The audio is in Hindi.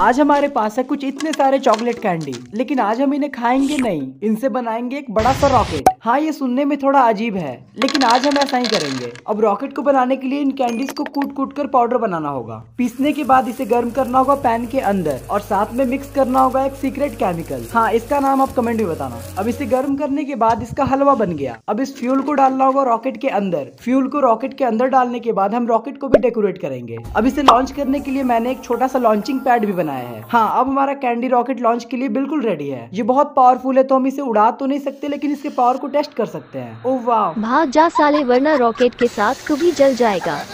आज हमारे पास है कुछ इतने सारे चॉकलेट कैंडी लेकिन आज हम इन्हें खाएंगे नहीं इनसे बनाएंगे एक बड़ा सा रॉकेट हाँ ये सुनने में थोड़ा अजीब है लेकिन आज हम ऐसा ही करेंगे अब रॉकेट को बनाने के लिए इन कैंडीज को कूट कूट कर पाउडर बनाना होगा पीसने के बाद इसे गर्म करना होगा पैन के अंदर और साथ में मिक्स करना होगा एक सीक्रेट केमिकल हाँ इसका नाम आप कमेंट में बताना अब इसे गर्म करने के बाद इसका हलवा बन गया अब इस फ्यूल को डालना होगा रॉकेट के अंदर फ्यूल को रॉकेट के अंदर डालने के बाद हम रॉकेट को भी डेकोरेट करेंगे अब इसे लॉन्च करने के लिए मैंने एक छोटा सा लॉन्चिंग पैड भी बना बनाया है हाँ अब हमारा कैंडी रॉकेट लॉन्च के लिए बिल्कुल रेडी है ये बहुत पावरफुल है तो हम इसे उड़ा तो नहीं सकते लेकिन इसके पावर को टेस्ट कर सकते हैं ओ oh, वाह भाग जा साले वरना रॉकेट के साथ कभी जल जाएगा